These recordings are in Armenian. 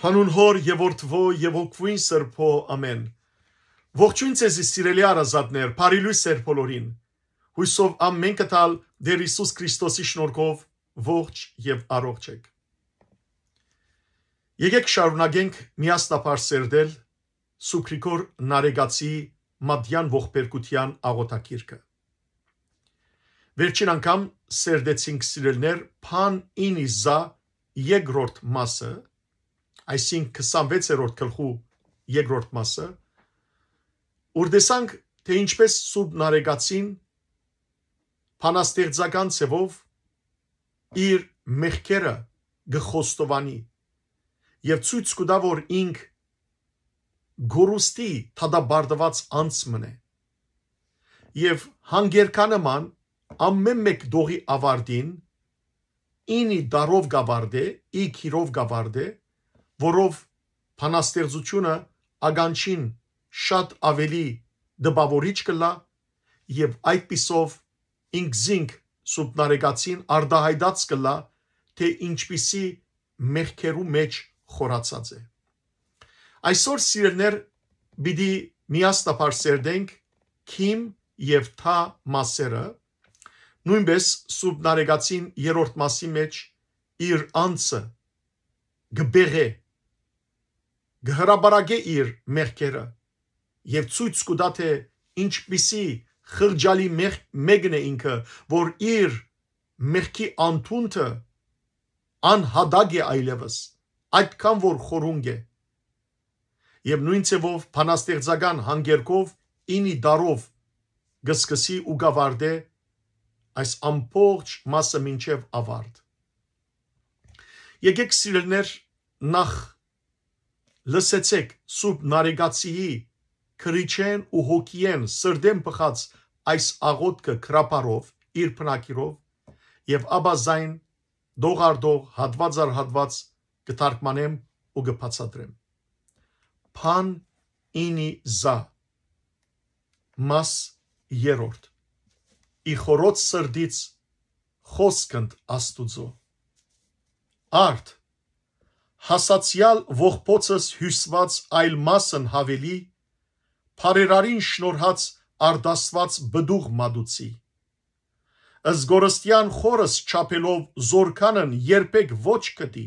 Հանուն հոր եւ որդվո եւ օգվին սրբո ամեն։ Ողջույն ցեզ սիրելի արազատներ, բարի լույս սեր բոլորին։ Հույսով ամեն կտալ Դեր Հիսուս Քրիստոսի շնորհքով ողջ եւ առողջ եք։ Եկեք շարունակենք միասնապար սերդել Սուկրիկոր Նարեգացի Մադյան ողբերգության աղոթակիրքը։ Վերջին անգամ սերդեցինք սիրելներ Փան Ինիզա երկրորդ մասը այսինքն 26-րդ գլխու երկրորդ մասը, ուր տեսանք, թե ինչպես Սուրբ Նարեգացին փանաստեղծական ցևով իր մեղքերը գխոստովանի եւ ցույց կտա որ ինք գորուստի թադաբարդված անցմն է եւ հանգերքանման ամեն մեկ դողի ավարդին ինի դարով գավարդե, ի քիրով գավարդե, որով փանաստեղծությունը ագանչին շատ ավելի դպավորիչ կլա եւ այդ պիսով ինքզինք սուբնարեգացին արդահայտած կլա թե ինչպիսի մեղքերու մեջ խորացած է այսօր սիրելներ բիդի միաստապար սերդենք քիմ եւ թա մասերը նույնպես սուբնարեգացին երրորդ մասի մեջ իր անցը գբեղե գհրաբարագե իր մեղքերը եւ ցույց կտա թե ինչպիսի խրջալի մեղ, մեկն է ինքը որ իր մեղքի անթունը անհադագ է այլևս այդքան որ խորունգ է եւ նույն ցեվով փանաստեղծական հանգերքով ինի դարով գսկսի ու գավարդե այս ամբողջ մասը մինչև ավարտ եկեք սիրելներ նախ լսեցեք Սուրբ Նարեգացիի քրիչեն ու հոգիեն սրդեն բխած այս աղոտքը քրապարով իր փնակիրով եւ աբազայն դողարդող հատված առ հատված կտարգմանեմ ու կբացատրեմ Փան ինի զա մաս երրորդ ի խորոց սրդից խոսքընդ աստուծո արդ հասացյալ ողբոցս հյուսված այլ մասն հավելի բարերարին շնորհած արդասված բդուղ մադուցի Զգորստյան խորս չափելով զորքանն երբեք ոչ կդի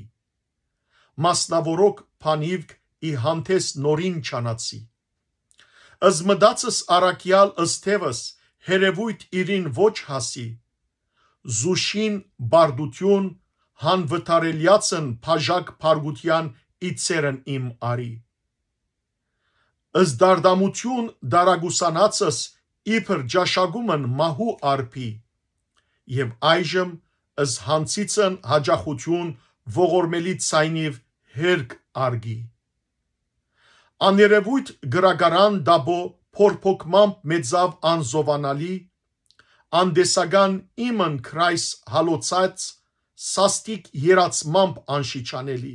մասնավորոք փանիվք ի հանդես նորին չանացի Զմդացս արակյալ ըստևս երևույթ իրին ոչ հասի զուշին բարդություն հանվթարելյացն բաժակ փարգության իցերն իմ արի։ Ըս դարդամություն դարագուսանացս իբր ճաշագումն մահու արփի եւ այժմ ըս հանցիցն հաջախություն ողորմելի ցայնիվ հերկ արգի։ Աներևույթ գրագարան դաբո փորփոքմամբ մեծավ անզովանալի անդեսական իմն քրայս հալոցած սաստիկ երացմամբ անշիճանելի։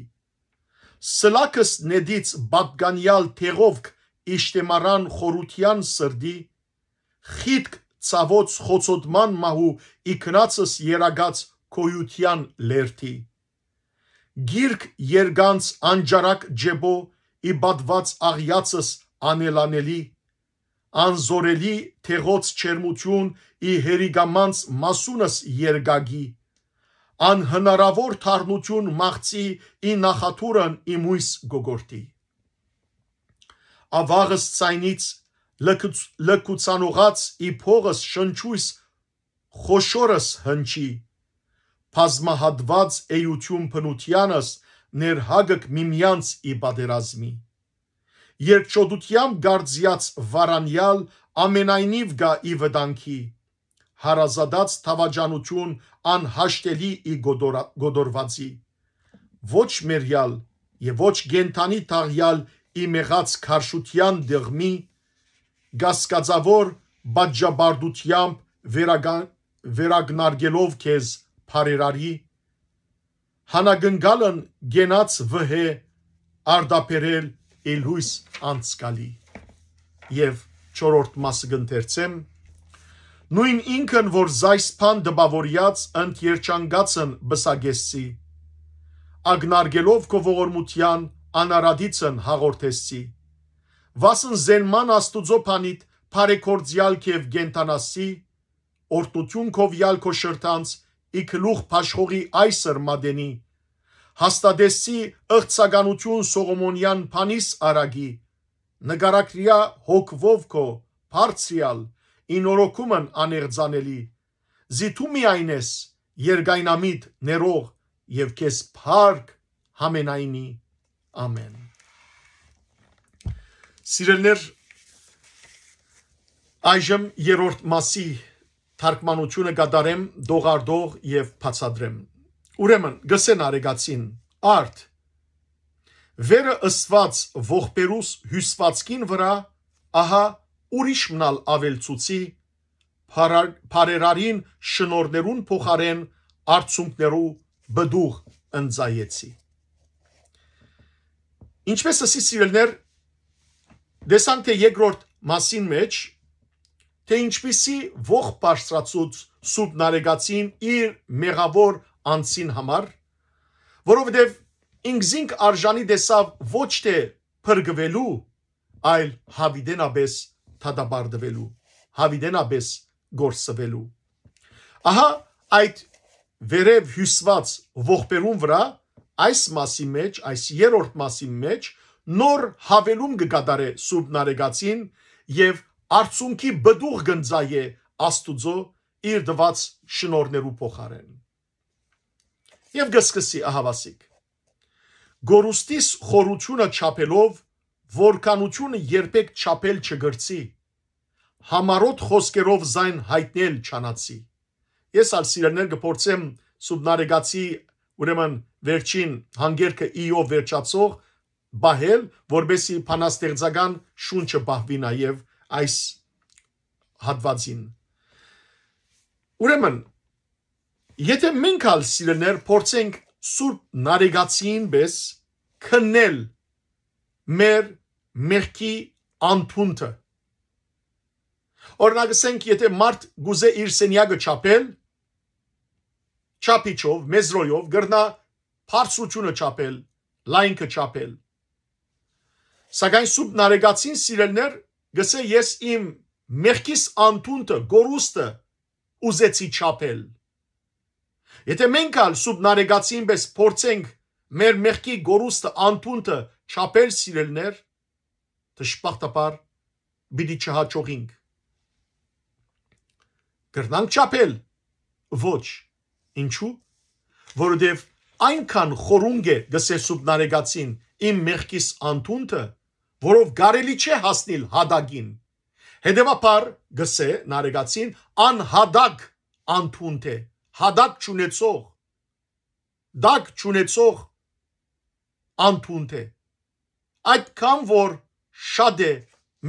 Սլակս նեդից բատգանյալ թեղովք իշտեմարան խորության սրդի, խիտք ծավոց խոցոտման մահու իքնացս երագած կոյության լերթի։ Գիրք երգանց անջարակ ջեբո ի բադված աղյացս անելանելի, անզորելի թեղոց չերմություն ի հերիգամանց մասունս երգագի, անհնարավոր թարնություն մաղցի ի նախաթուրն իմ հույս գոգորտի։ Ավաղս ցայնից լկուցանուղած ի փողս շնչույս խոշորս հնչի։ Բազմահատված էյություն փնությանս ներհագք միմյանց ի բادرազմի։ Երկչոդությամբ գարձյաց վարանյալ ամենայնիվ գա ի վտանգի հարազատած թավաջանություն անհաշտելի ի գոդոր, գոդորվածի ոչ մերյալ եւ ոչ գենթանի թաղյալ ի մեղած քարշության դեղմի գասկածավոր բաջաբարդությամբ վերագան վերագնարգելով քեզ բարերարի հանագնգալն գենած վհե արդապերել ելույս անցկալի եւ 4-րդ մասը գնթերցեմ նույն ինքն, որ զայսփան դպավորյաց ընդ երջանգացն բսագեսցի, ագնարգելով քո ողորմության անարադիցն հաղորդեսցի։ Վասն զենման աստուծո փանիտ բարեկորձյալ կև գենտանասի, օրտություն քով յալ քո շրթանց իքլուխ փաշխողի այսր մադենի հաստադեսի ըղցականություն Սողոմոնյան փանիս արագի նգարակրիա հոգվով քո Փարցիալ ինորոքումն աներձանելի, զիթու միայն ես երգայնամիտ ներող և կեզ պարկ համենայնի, ամեն։ Սիրելներ, այժմ երորդ մասի թարգմանությունը կատարեմ դողարդող և պացադրեմ։ Ուրեմն, գսեն արեգացին, արդ, վերը ըսված ողպերուս հյուսվածքին վրա, ահա ուրիշ մնալ ավելցուցի բարերարին շնորներուն փոխարեն արցունքներու բդուղ ընծայեցի ինչպես ասի սիրելներ դեսան թե երկրորդ մասին մեջ թե ինչպիսի ող բարձրացուց սուրբ նարեգացին իր մեղավոր անցին համար որովհետև ինքզինք արժանի դեսավ ոչ թե փրկվելու այլ հավիդենաբես թադաբարդվելու, հավիդենաբես գործսվելու։ Ահա այդ վերև հյուսված ողբերուն վրա այս մասի մեջ, այս երրորդ մասի մեջ նոր հավելում կգադարե Սուրբ Նարեգացին եւ արցունքի բդուղ գնձայե Աստուծո իր դված շնորներու փոխարեն։ Եվ գսկսի ահավասիկ։ Գորուստիս խորությունը չափելով որկանությունը երբեք չափել չգրցի, համառոտ խոսքերով զայն հայտնել չանացի։ Ես ալ սիրելներ կփորձեմ սուբնարեգացի ուրեմն վերջին հանգերքը իով վերջացող բահել, որբեսի փանաստեղծական շունչը բահվի նաև այս հատվածին։ Ուրեմն, եթե մենք ալ սիրելներ փորձենք Սուրբ Նարեգացին պես քննել մեր մեղքի անփունթը։ Օրինակ ասենք, եթե մարդ գուզե իր սենյակը չափել, չափիչով, մեզրոյով գրնա փարսությունը չափել, լայնքը չափել։ Սակայն սուբ նարեգացին սիրելներ գսե ես իմ մեղքիս անփունթը, գորուստը ուզեցի չափել։ Եթե մենք ալ սուբնարեգացին պես փորձենք մեր մեղքի գորուստը անթունտը չափել սիրելներ, դժբախտաբար բիդի չհաջողինք գրնանք չափել ոչ ինչու որովհետև այնքան խորունգ է գսեսուբ նարեգացին իմ մեղքիս անտունը որով գարելի չէ հասնել հադագին հետևաբար գսե նարեգացին անհադագ անտունտ է հադագ ճունեցող դագ ճունեցող անտունտ է այդքան որ շատ է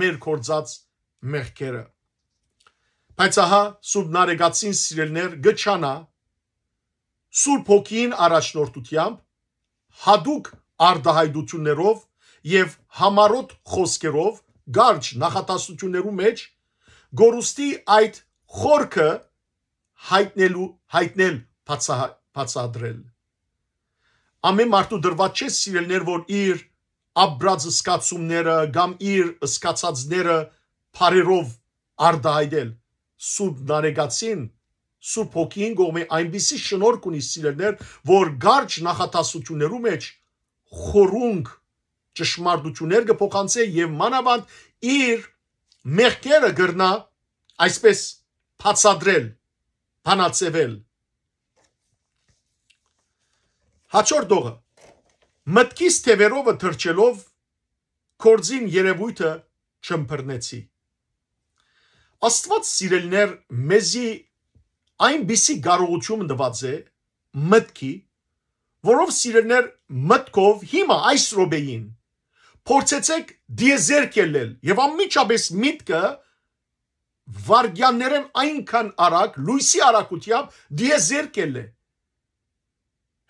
մեր կործած մեղքերը։ Բայց ահա սուրբնարեգացին սիրելներ գճանա Սուրբ Հոգին առաջնորդությամբ հadouk արդահայդություններով եւ համառոտ խոսքերով գարջ նախատասություններու մեջ գորուստի այդ խորքը հայտնելու հայտնել բացահայ բացադրել ամեն մարդու դրված չէ սիրելներ որ իր ապբրած սկացումները կամ իր սկացածները բարերով արդայդել սուրբ նարեգացին սուրբ հոգին գողմե այնպիսի շնորհք ունի սիրելներ որ գարչ նախատասություններու մեջ խորունգ ճշմարտություններ կփոխանցե եւ մանավանդ իր մեղքերը գրնա այսպես փածադրել փանացվել հաջորդ դողը մտքիս թևերովը թրջելով կորձին երևույթը չմփռնեցի աստված սիրելներ մեզի այնպիսի կարողություն տված է մտքի որով սիրելներ մտքով հիմա այս ռոբեին փորձեցեք դիեզերկելել եւ անմիջապես միտքը վարգյաններեն այնքան արագ լույսի արագությամբ դիեզերկել է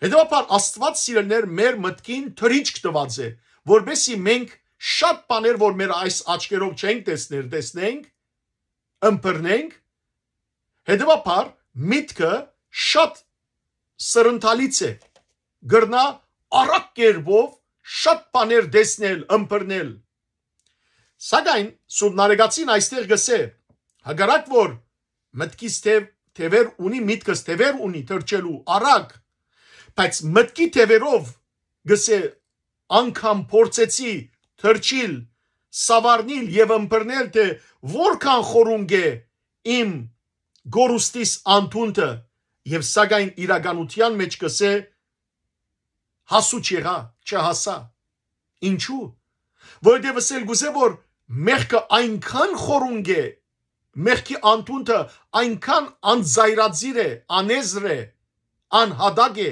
Հետևաբար Աստված սիրելներ մեր մտքին թրիճք տված է, որբեսի մենք շատ բաներ, որ մեր այս աչքերով չենք տեսնել, տեսնենք, ըմբռնենք։ Հետևաբար միտքը շատ սրընթալից է։ Գրնա առակ կերպով շատ բաներ տեսնել, ըմբռնել։ Սակայն սուբնարեգացին այստեղ գսե հագարակ որ մտքիս թեւ թևեր ունի, միտքս թևեր ունի թրջելու, առակ բայց մտքի թևերով գսե անգամ փորձեցի թրջիլ սավառնիլ եւ ըմբռնել թե որքան խորունգ է իմ գորուստիս անտունտը եւ սակայն իրականության մեջ կսե հասու չեղա չհասա ինչու որովհետեւ ասել գուզե որ մեղքը այնքան խորունգ է մեղքի անտունտը այնքան անզայրածիր է անեզր է անհադակ է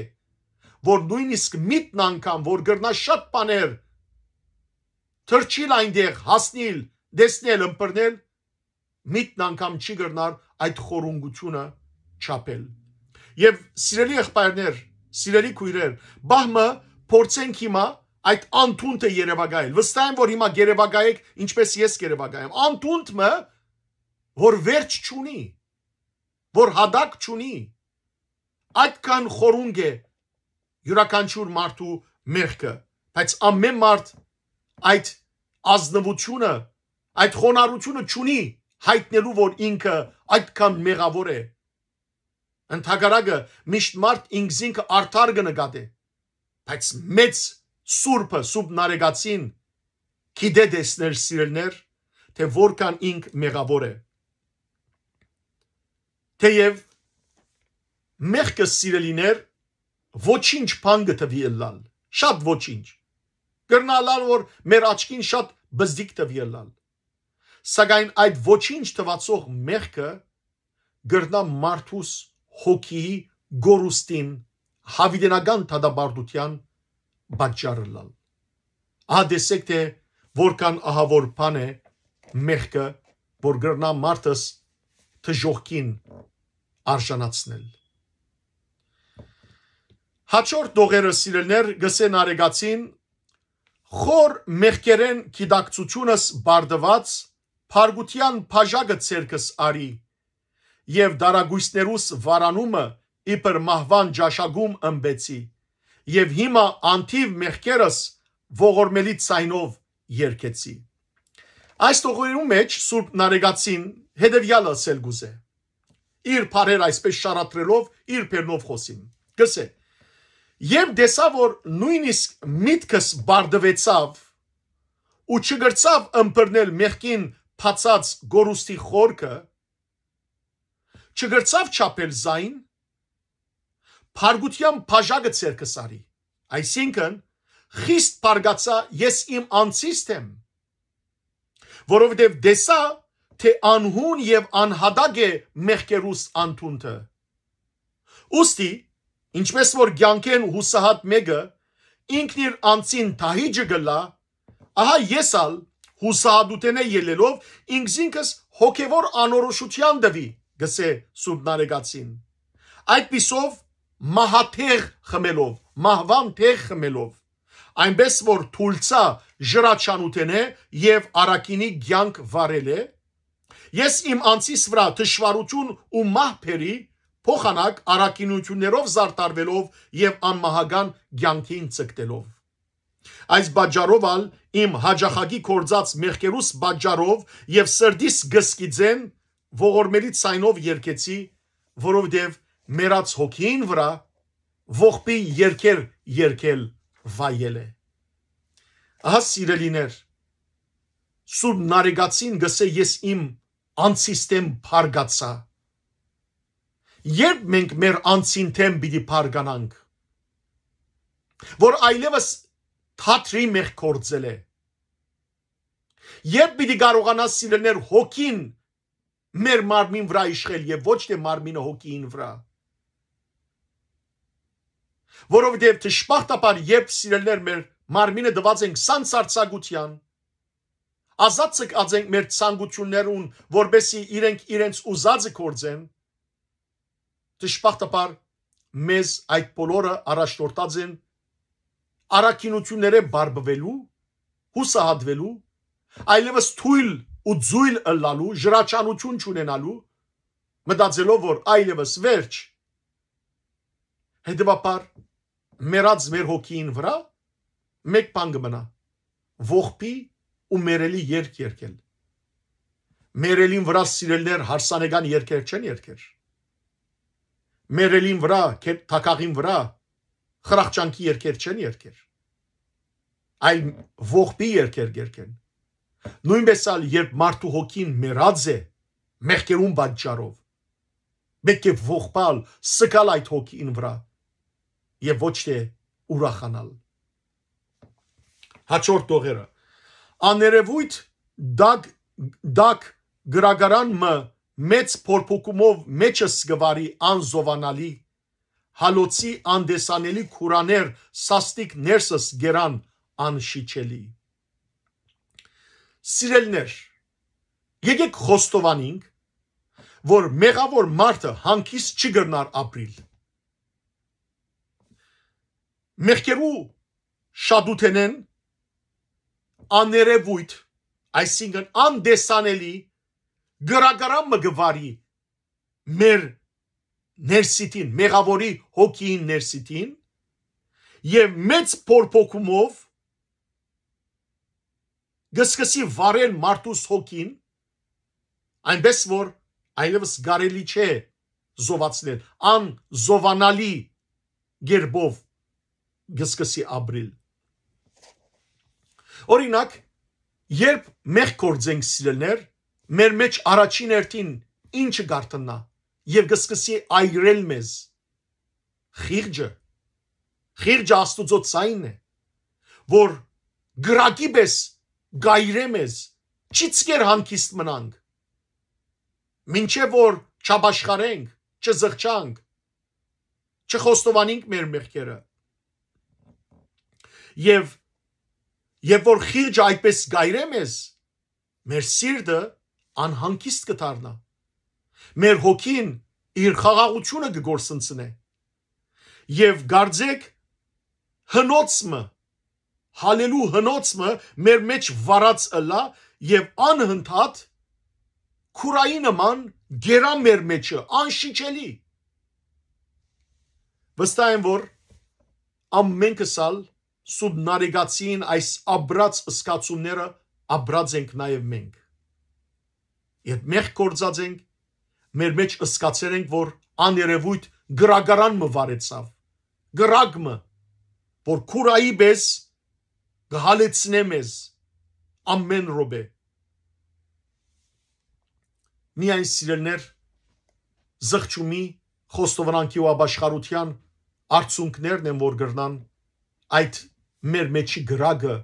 որ նույնիսկ միտն անգամ որ գրնա շատ բաներ թրջիլ այնտեղ հասնիլ դեսնել ըմբռնել միտն անգամ չի գրնար այդ խորունգությունը չապել եւ սիրելի եղբայրներ սիրելի քույրեր բահմը փորձենք հիմա այդ անթունտը Երևանայել վստահ եմ որ հիմա Երևանայեք ինչպես ես Երևանայեմ անթունտը որ վերջ չունի որ հադակ չունի այդքան խորունգ է յուրաքանչյուր մարդու մեղքը, բայց ամեն մարդ այդ ազնվությունը, այդ խոնարհությունը ճունի հայտնելու, որ ինքը այդքան մեղավոր է։ Ընթագարակը միշտ մարդ ինքս ինքը արդար կնկատի, բայց մեծ սուրբը, սուրբ նարեգացին գիտե դեսներ սիրելներ, թե որքան ինք մեղավոր է։ Թեև մեղքը սիրելիներ ոչինչ բան գտվի լալ շատ ոչինչ գրնալան որ մեր աչքին շատ բզդիկ տվի լալ սակայն այդ ոչինչ թվացող մեղքը գրնա մարդուս հոգիի գորուստին հավիդենական թադաբարդության պատճառը լալ ադեսեք թե որքան ահավոր բան է մեղքը որ գրնա մարդս թժողքին արժանացնել Հաջորդ դողերը սիրելներ գսեն արեգացին խոր մեղկերեն գիտակցությունս բարդված Փարգության բաժակը ցերկս արի եւ դարագույսներուս վարանումը իբր մահվան ճաշագում ըմբեցի եւ հիմա անթիվ մեղքերս ողորմելի ցայնով երկեցի այս տողերում մեջ Սուրբ Նարեգացին հետեւյալը ասել գուզե իր բարեր այսպես շարատրելով իր բերնով խոսին գսե Երբ դեսա, որ նույնիսկ միտքս բարդվեցավ ու չգրծավ ըմբռնել մեղքին փածած գորուստի խորքը, չգրծավ չապել զայն, փարգության բաժակը ցերքս արի։ Այսինքն, խիստ բարգացա ես իմ անցիստ եմ, որովհետև դեսա, թե անհուն եւ անհադագ է մեղքերուս անթունթը։ Ոստի Ինչպես որ ցանկեն հուսահատ մեկը ինքն իր անձին թահիճը գլա, ահա եսալ հուսահատութենե ելելով ինքսինքս հոգևոր անորոշության դվի, գսե սուրբնարեգացին։ Այդ պիսով մահաթեղ խմելով, մահվան թեղ խմելով, այնպես որ թուլցա ժրաչանութենե եւ արակինի ցանկ վարել է, ես իմ անձիս վրա դժվարություն ու մահ բերի փոխանակ առաքինություններով զարտարվելով եւ անմահական ցանկին ցկտելով այս բաժարով ալ իմ հաջախագի կորցած մեղքերուս բաժարով եւ սրդիս գսկիձեն ողորմելի ցայնով երկեցի որովհետեւ մեռած հոգին վրա ողբի երկեր երկել վայել է ահա սիրելիներ Սուրբ Նարեգացին գսե ես իմ անցիստեմ փարգացա Երբ մենք մեր անցին թեմ պիտի փարգանանք, որ այլևս թատրի մեղ կործել է։ Երբ պիտի կարողանաս սիրելներ հոգին մեր մարմին վրա իշխել եւ ոչ թե մարմինը հոգին վրա որովհետև ճշմարտաբար երբ սիրելներ մեր մարմինը դված ենք սանսարցագության ազատ ցկած ենք մեր ցանկություններուն որբեսի իրենք իրենց ուզածը կործեն Ճշմարտաբար մեզ այդ բոլորը առաջնորդած են առաքինությունները բարբվելու, հուսահատվելու, այլևս թույլ ու ձույլ ըլլալու, ժրաչանություն չունենալու, մտածելով որ այլևս վերջ հետեւաբար մեռած մեր հոգին վրա մեկ բան կմնա ողբի ու մերելի երկ երկել մերելին վրա սիրելներ հարսանեկան երկեր չեն երկեր մերելին վրա, թակաղին վրա խրախճանքի երկեր չեն երկեր։ Այլ ողբի երկեր երկեն։ Նույնպես ալ երբ մարդու հոգին մեռած է մեղքերուն պատճառով պետք է ողբալ սկալ այդ հոգին վրա եւ ոչ թե ուրախանալ։ Հաջորդ տողերը աներևույթ դակ դակ գրագարան մը մեծ փորփոքումով մեջս գվարի անզովանալի հալոցի անդեսանելի քուրաներ սաստիկ ներսս գերան անշիջելի սիրելներ եկեք խոստովանենք որ մեղավոր մարդը հանկիս չգրնար ապրիլ մեղքերու շադութենեն աներևույթ այսինքն անդեսանելի գրագարան մը գվարի մեր ներսիտին, մեղավորի հոգին ներսիտին եւ մեծ փորփոքումով գսկսի վարել մարդուս հոգին այնպես որ այլևս գարելի չէ զովացնել ան զովանալի գերբով գսկսի ապրել օրինակ երբ մեղ կործենք սիրելներ մեր մեջ առաջին հերթին ինչը գարտնա եւ գսկսի այրել մեզ խիղճը խիղճը աստուծո ցայնն է որ գրակի պես գայրե մեզ չի ցկեր հանգիստ մնանք մինչեւ որ չաբաշխարենք չզղճանք չխոստովանենք մեր մեղքերը եւ երբ որ խիղճը այդպես գայրե մեզ մեր սիրտը անհանգիստ կդառնա։ Մեր հոգին իր խաղաղությունը կգործընծնե։ Եվ գարձեք հնոցը հալելու հնոցը մեր մեջ վարած ըլա եւ անհընդհատ քուրայի նման գերա մեր մեջը անշիջելի վստահ եմ որ ամենքսալ սուբնարեգացին այս աբրած սկացումները աբրած ենք նաև մենք Երբ մեղ կործած ենք, մեր մեջ ըսկացեր ենք, որ աներևույթ գրագարան մը վարեցավ։ Գրագմը, որ քուրայի բես գհալեցնե մեզ ամեն ռոբե։ Միայն սիրելներ զղջումի խոստովրանքի ու ապաշխարության արցունքներն են, որ գրնան այդ մեր մեջի գրագը,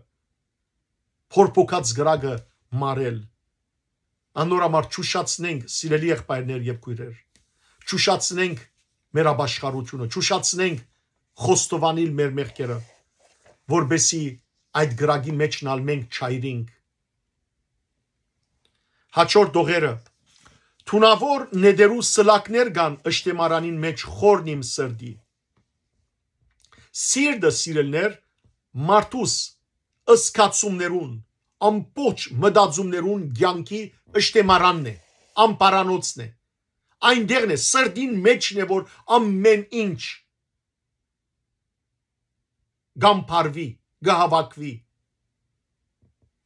փորփոքած գրագը մարել անոր համար ճուշացնենք սիրելի եղբայրներ եւ քույրեր ճուշացնենք մեր ապաշխարությունը ճուշացնենք խոստովանել մեր մեղքերը որբեսի այդ գրագի մեջնալ մենք չայրինք հաջորդ դողերը Թունավոր նեդերու սլակներ կան ըշտեմարանին մեջ խորն իմ սրդի։ Սիրտը սիրելներ մարդուս ըսկացումներուն, ամբողջ մտածումներուն, ցանկի ըշտեմարանն է, ամպարանոցն է։ Այնտեղն է, սրտին մեջն է, որ ամեն ինչ գամփարվի, գահավակվի։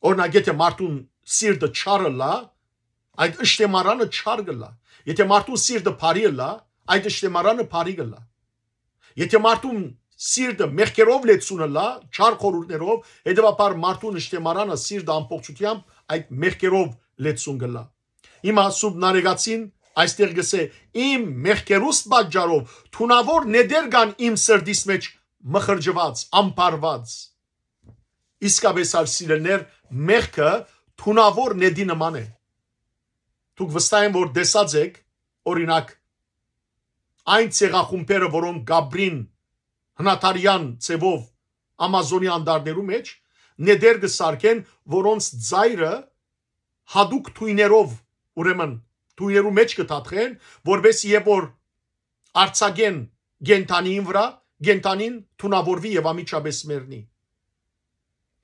Օրինակ, եթե մարդուն սիրտը չարը լա, այդ ըշտեմարանը չար գլա։ Եթե մարդուն սիրտը բարի լա, այդ ըշտեմարանը բարի գլա։ Եթե մարդուն սիրտը մեղքերով լեցունը լա, չար խորուրդներով, հետևաբար մարդուն ըշտեմարանը սիրտը ամբողջությամբ այդ մեղքերով լեցուն գլա։ Իմ ասում նարեգացին այստեղ գսե իմ մեղքերուս պատճառով թունավոր ներ կան իմ սրդիս մեջ մխրջված, ամբարված։ Իսկապես ալ սիրելներ մեղքը թունավոր ների նման է։ Դուք վստահ եմ որ դեսած եք օրինակ այն ցեղախումբերը որոնք Գաբրին հնատարյան ծևով Ամազոնի անդարներու մեջ ներ կսարքեն, որոնց ծայրը հadoop թույներով ուրեմն թույներու մեջ կթաթխեն, որբեսի եւ որ արցագեն գենտանին վրա, գենտանին թունավորվի եւ ամիջապես մեռնի։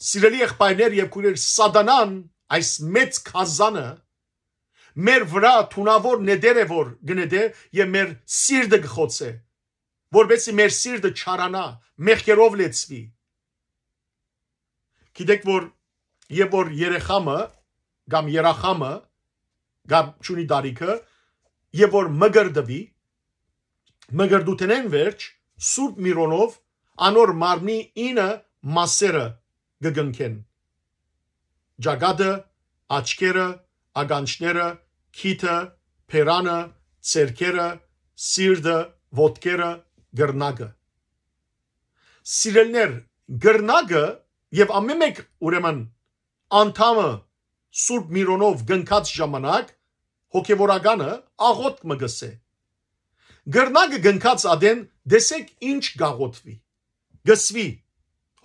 Սիրելի եղբայրներ եւ քույրեր, սադանան այս մեծ քազանը մեր վրա թունավոր նետեր է որ գնեդե եւ մեր սիրտը գխոցե որբեսի մեր սիրտը չարանա մեղքերով լեցվի գիտեք որ երբ որ երեխամը կամ երախամը կամ ճունի դարիքը եւ որ մգրդվի մգրդութենեն վերջ Սուրբ Միրոնով անոր մարմնի ինը մասերը գգնքեն ջագադը աչքերը ագանչները քիթը փերանը ցերկերը սիրտը ոտքերը գրնագը սիրելներ գրնագը եւ ամեն մեկ ուրեմն անդամը Սուրբ Միրոնով գնքած ժամանակ հոգևորականը աղոտ մգսե։ Գրնակը գնքած ադեն դեսեք ինչ գաղոթվի։ Գսվի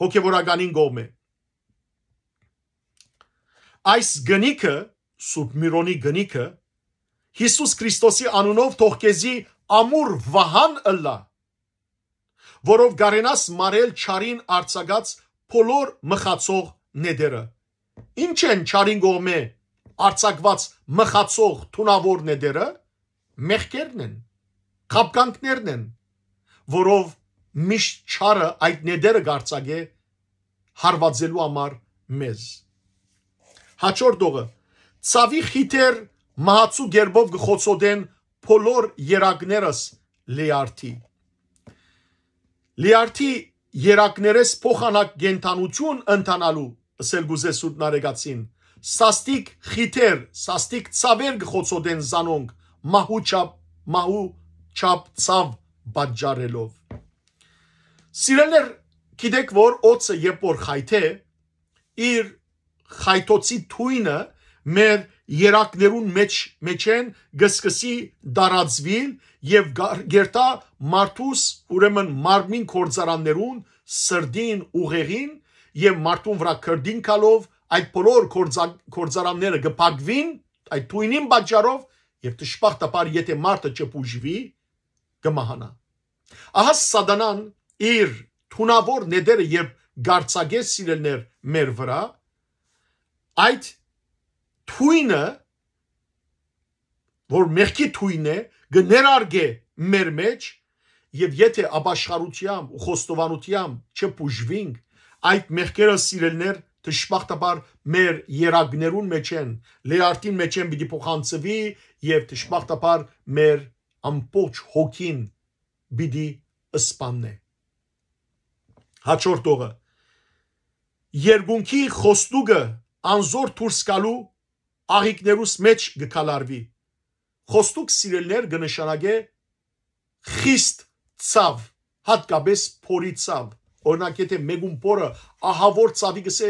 հոգևորականին գոմե։ Այս գնիկը, Սուրբ Միրոնի գնիկը Հիսուս Քրիստոսի անունով թող քեզի ամուր վահան ըլլա որով գարենաս մարել չարին արցագած փոլոր մխացող ները Ինչ են չարին գողմե արցակված մխացող թունավոր նետերը մեղքերն են, խապկանքներն են, որով միշտ չարը այդ նետերը գարցագե հարվածելու համար մեզ։ Հաջորդ օղը ցավի խիթեր մահացու գերբով գխոցոդեն փոլոր երակներս լիարթի։ Լիարթի երակներես փոխանակ գենտանություն ընտանալու Սել գուզե սուրտ նարեգացին։ Սաստիկ խիթեր, սաստիկ ծավեր գխոցոդեն զանոնք, մահու չապ, մահու չապ ծավ բաջարելով։ Սիրելներ, գիտեք, որ օծը երբ որ խայթե, իր խայտոցի թույնը մեր երակներուն մեջ մեջ են գսկսի դարածվիլ եւ գերտա մարդուս ուրեմն մարմին կորցարաններուն սրդին ուղեղին եւ մարդուն վրա քրդին կալով այդ բոլոր կորձարանները գփակվին այդ թույնին պատճառով եւ դժբախտաբար եթե մարդը չփուժվի կմահանա ահա սադանան իր թունավոր ները եւ գարցագես սիրելներ մեր վրա այդ թույնը որ մեղքի թույն է գներարգե մեր մեջ եւ եթե աբաշխարությամբ ու խոստովանությամբ չփուժվինք այդ մեղքերը սիրելներ ճշմարտաբար մեր երագներուն մեջ են լեարտին մեջ են պիտի փոխանցվի եւ ճշմարտաբար մեր ամբողջ հոգին պիտի սպաննե հաջորդ օրը երկունքի խոստուկը անզոր դուրս գալու աղիկներուս մեջ գկալարվի խոստուկ սիրելներ կնշանակե խիստ ցավ հատկապես փորի ցավ Օրինակ, եթե մեգուն փորը ահավոր ցավի գսե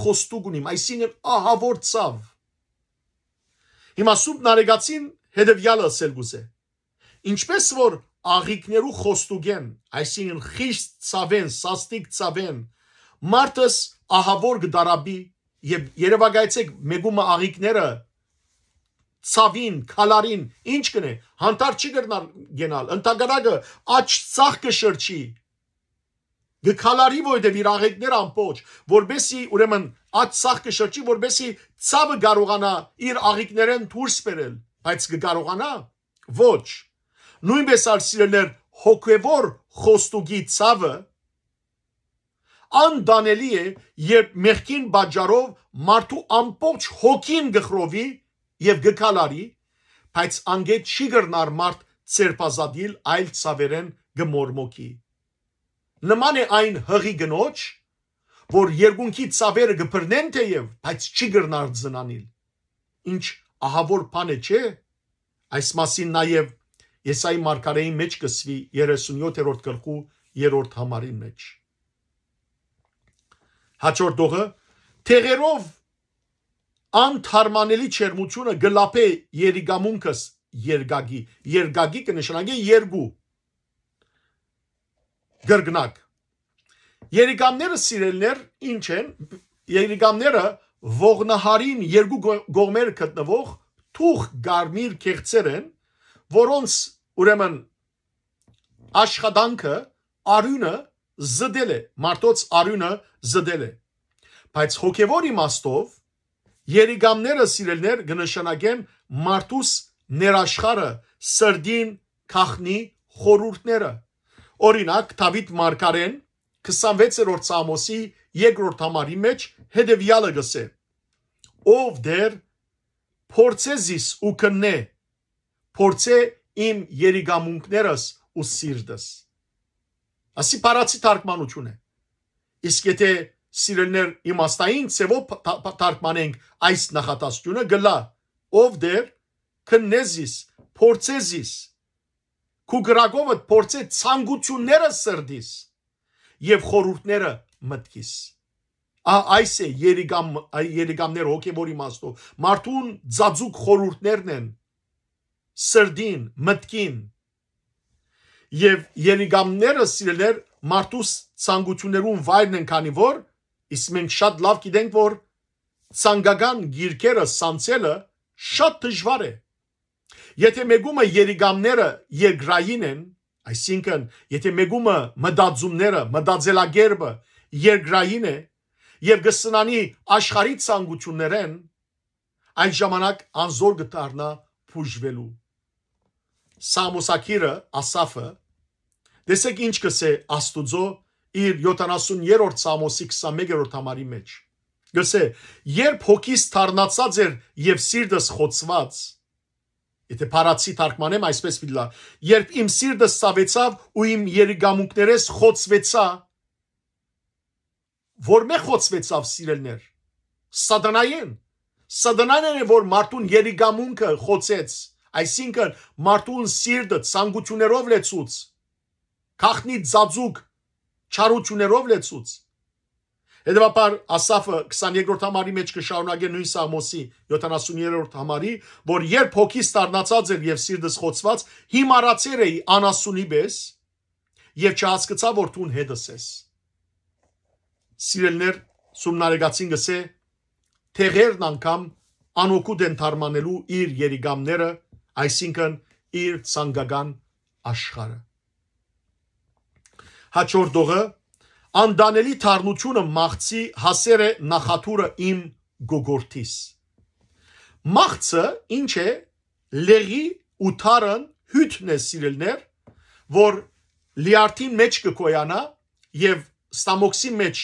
խոստուկ ունիմ, այսինքն ահավոր ցավ։ Հիմա սուտ նարեգացին հետևյալը ասել գուզե։ Ինչպես որ աղիկներու խոստուգեն, այսինքն խիստ ցավեն, սաստիկ ցավեն, մարտս ահավոր գդարաբի եւ Երևանայցեք մեգումը աղիկները ցավին, քալարին ինչ կնե, հանդար չի գրնալ գնալ, ընտագարակը աչ ցախ կշրջի, գքալարի որտեւ իր աղետներ ամբողջ որբեսի ուրեմն այդ սախ կշրջի որբեսի ցավը կարողանա իր աղիկներեն դուրս բերել բայց կկարողանա ոչ նույնպես ալ սիրելներ հոգևոր խոստուգի ցավը անդանելի է երբ մեղքին բաժարով մարդու ամբողջ հոգին գխրովի եւ գկալարի բայց անգետ չի գրնար մարդ ծերպազադիլ այլ ցավերեն գմորմոքի նման է այն հղի գնոջ, որ երկունքի ծավերը գբրնեն թեև, բայց չի գրնար զնանիլ։ Ինչ ահավոր բան է, չէ՞։ Այս մասին նաև Եսայի մարգարեի մեջ կսվի 37-րդ գլխու 3-րդ համարի մեջ։ Հաջորդ դողը թեղերով անթարմանելի չերմությունը գլապե երիգամունքս երգագի երգագի կնշանակի երկու գրգնակ։ Երիկամները սիրելներ ինչ են։ Երիկամները ողնահարին երկու գողմեր գտնվող թուխ գարմիր կեղծեր են, որոնց ուրեմն աշխատանքը արյունը զդել է, մարդոց արյունը զդել է։ Բայց հոգևոր իմաստով երիգամները սիրելներ կնշանակեն մարդուս ներաշխարը, սրդին, քախնի խորուրդները, Օրինակ Դավիթ Մարգարեն 26-րդ Սամոսի 2-րդ համարի մեջ հետևյալը գսե. Ով դեր փորձեզիս ու կնե փորձե իմ երիգամունքներս ու սիրտս։ Ասի բառացի թարգմանություն է։ Իսկ եթե սիրելներ իմաստային ծևով թարգմանենք այս նախատասությունը գլա ով դեր քննեզիս փորձեզիս քու գրագովդ փորձե ցանկությունները սրդիս եւ խորուրդները մտքիս Ա այս է երիգամ երիգամներ հոգեբորի մասով մարդուն ծածուկ խորուրդներն են սրդին մտքին եւ երիգամները սիրելեր մարդու ցանկություններուն վայրն են քանի որ իսկ մենք շատ լավ գիտենք որ ցանկական գիրքերը սանցելը շատ դժվար է Եթե մեգումը երիգամները երկրային են, այսինքն, եթե մեգումը մտածումները, մտածելագերբը երկրային է եւ գսնանի աշխարհի ցանկություններ են, այն ժամանակ անզոր գտարնա փուժվելու։ Սամոսակիրը Ասաֆը Տեսեք ինչ գսե Աստուծո իր 70-րդ Սամոսի 21-րդ համարի մեջ։ Գսե, երբ հոգիս թարնացած էր եւ սիրտս խոցված, Եթե փարացի թարգմանեմ, այսպես պիտի Երբ իմ սիրտը սավեցավ ու իմ երիգամունքներս խոցվեցա, որմե խոցվեցավ սիրելներ։ Սադանային։ Սադանան է, որ մարդուն երիգամունքը խոցեց, այսինքն մարդուն սիրտը ցանկություններով լեցուց, քախնի ծածուկ չարություններով լեցուց Հետևաբար Ասաֆը 22-րդ համարի մեջ կշարունակի նույն Սամոսի 70-րդ համարի, որ երբ հոգիս տարնացած էր եւ սիրտս խոցված, հիմ առածեր էի անասունի բես եւ չհասկացա որ դուն հետս ես։ Սիրելներ սումնարեգացին գսե թեղերն անգամ անօգուտ են թարմանելու իր երիգամները, այսինքն իր ցանգական աշխարը։ Հաջորդ օրը անդանելի թարնությունը մաղցի հասեր է նախաթուրը իմ գոգորտիս։ Մաղցը ինչ է լեղի ու թարն հյութն է սիրելներ, որ լիարդին մեջ կկոյանա եւ ստամոքսի մեջ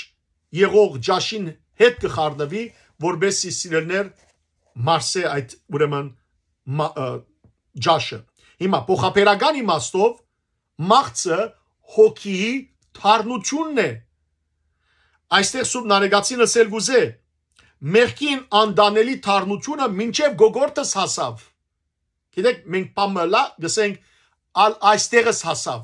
եղող ջաշին հետ կխառնվի, որբեսի սիրելներ մարսե այդ ուրեմն ջաշը։ Հիմա փոխաբերական իմաստով մաղցը հոգիի թարնությունն է։ Այստեղ Սուրբ Նարեգացին ասել գուզե մեղքին անդանելի թարնությունը մինչև գոգորտս հասավ։ Գիտեք, մենք պամլա գսենք ալ այստեղս հասավ։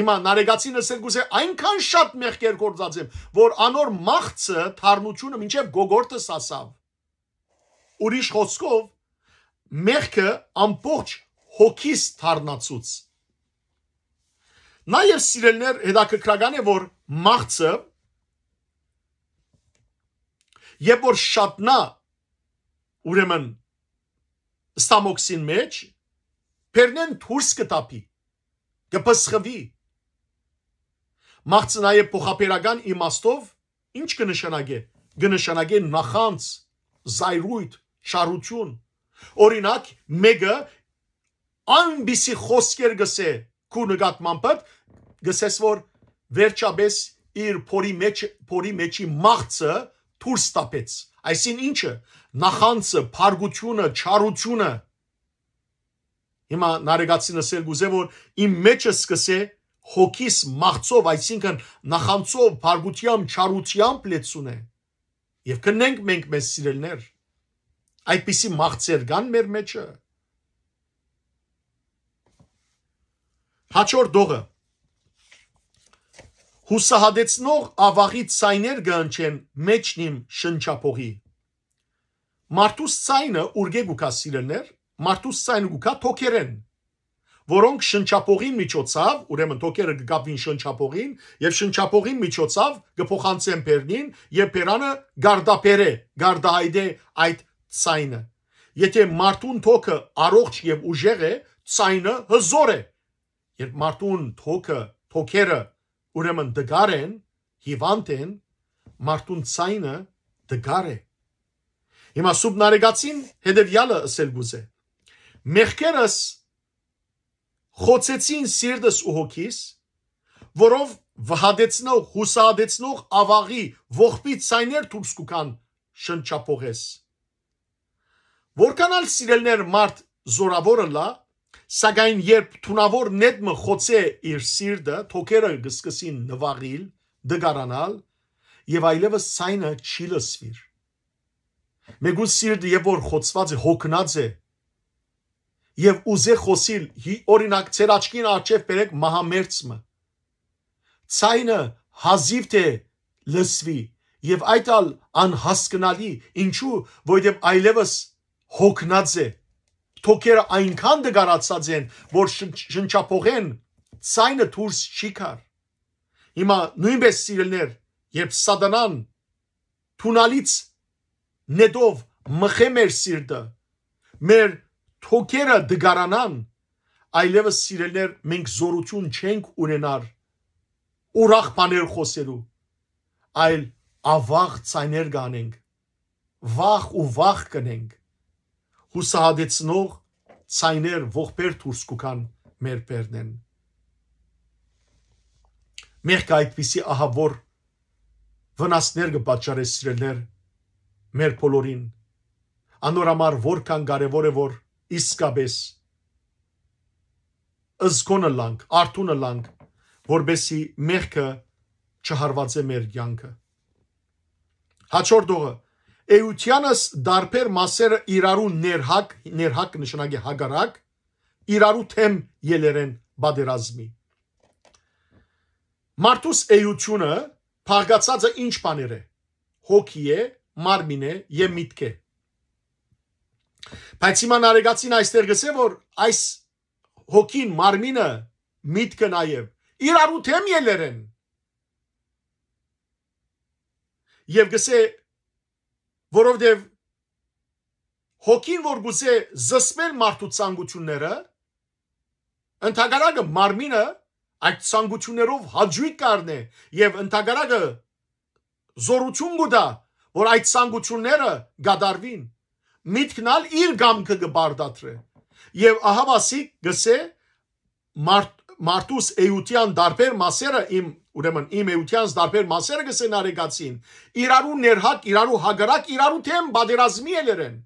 Հիմա Նարեգացին ասել գուզե այնքան շատ մեղքեր գործած եմ, որ անոր մաղցը թարնությունը մինչև գոգորտս հասավ։ Ուրիշ խոսքով մեղքը ամբողջ հոգիս թարնացուց Նաև սիրելներ հետաքրքրական է որ մաղցը երբ որ շատնա ուրեմն ստամոքսին մեջ Պերնեն դուրս կտապի, կփսխվի։ Մաղցը նաև փոխաբերական իմաստով ինչ կնշանակե։ Կնշանակե նախանց, զայրույթ, շարություն։ Օրինակ, մեկը այնպիսի խոսքեր գսե քու նկատմամբ, գսես որ վերջապես իր փորի մեջ փորի մեջի մաղցը դուրս տապեց այսին ինչը նախանցը փարգությունը չարությունը հիմա նարեգացին ասել գուզե որ իմ մեջը սկսե հոգիս մաղցով այսինքն նախանցով փարգությամբ չարությամբ լեցուն է եւ կնենք մենք մեզ սիրելներ այդպիսի մաղցեր կան մեր մեջը հաջորդ դողը հուսահատեցնող ավաղից ցայներ գանչեն մեջն իմ շնչափողի։ Մարտուս ցայնը ուրգեգուկա սիրելներ, մարտուս ցայնը գուկա թոքերեն, որոնք շնչափողին միջոցով, ուրեմն թոքերը կգապին շնչափողին եւ շնչափողին միջոցով կփոխանցեն Պերնին եւ Պերանը գարդապերե, գարդահայդե այդ ցայնը։ Եթե մարտուն թոքը առողջ եւ ուժեղ է, ցայնը հզոր է։ Երբ մարտուն թոքը, թոքերը Ուրեմն դգար են, հիվանդ են, մարդուն ցայնը դգար է։ Հիմա սուբնարեգացին հետևյալը ասել գուզե։ Մեղքերս խոցեցին սիրտս ու հոգիս, որով վհադեցնող, հուսադեցնող ավաղի ողբի ցայներ դուրս կուքան շնչապողես։ Որքանալ սիրելներ մարդ զորավորը լա սակայն երբ թունավոր նետմը խոցե իր սիրտը, թոքերը գսկսին նվաղիլ, դգարանալ եւ այլևս ցայնը չի լսվիր։ Մեգուս սիրտը երբ որ խոցված է, հոգնած է եւ ուզե խոսիլ, օրինակ ծեր աչքին աչեվ բերեք մահամերծը։ Ցայնը հազիվ թե լսվի եւ այդալ անհասկանալի ինչու, որովհետեւ այլևս հոգնած է թոքերը այնքան դգարացած են, որ շնչապողեն ցայնը դուրս չի գար։ Հիմա նույնպես սիրելներ, երբ սատանան թունալից նետով մխե մեր սիրտը, մեր թոքերը դգարանան, այլևս սիրելներ մենք զորություն չենք ունենար ուրախ բաներ խոսելու, այլ ավաղ ցայներ գանենք, վախ ու վախ կնենք հուսահատեցնող ցայներ ողբեր դուրս կուքան մեր բերնեն։ Մերկ այդպիսի ահավոր վնասներ կպատճառի սիրելներ մեր բոլորին։ Անորամար որքան կարևոր է որ իսկապես ըզգոնը լանք, արտունը լանք, որբեսի մեղքը չհարվածե մեր յանքը։ Հաջորդողը էությանս դարբեր մասերը իրարու ներհակ, ներհակ նշանակի հագարակ, իրարու թեմ ելերեն բادرազմի։ Մարտուս էությունը փաղացածը ինչ բաներ է։ Հոգի է, մարմին է եւ միտք է։ Բայց հիմա նարեգացին այստեղ գսե որ այս հոգին, մարմինը, միտքը նաեւ իրարու թեմ ելերեն։ Եվ գսե որովհետև հոգին, որ գուցե զսպել մարդու ցանկությունները, ընդհանրակը մարմինը այդ ցանկություններով հաջույք կառնե եւ ընդհանրակը զորություն գուտա, որ այդ ցանկությունները գադարվին։ Միտքնալ իր գամքը կբարդատրե։ Եվ ահա մասի գսե մարդ Մարտուս Էյուտյան դարբեր մասերը իմ Ուրեմն իմ էությանս դարբեր մասերը գսեն արեգացին, իրարու ներհակ, իրարու հագարակ, իրարու թեմ բادرազմի էլերեն։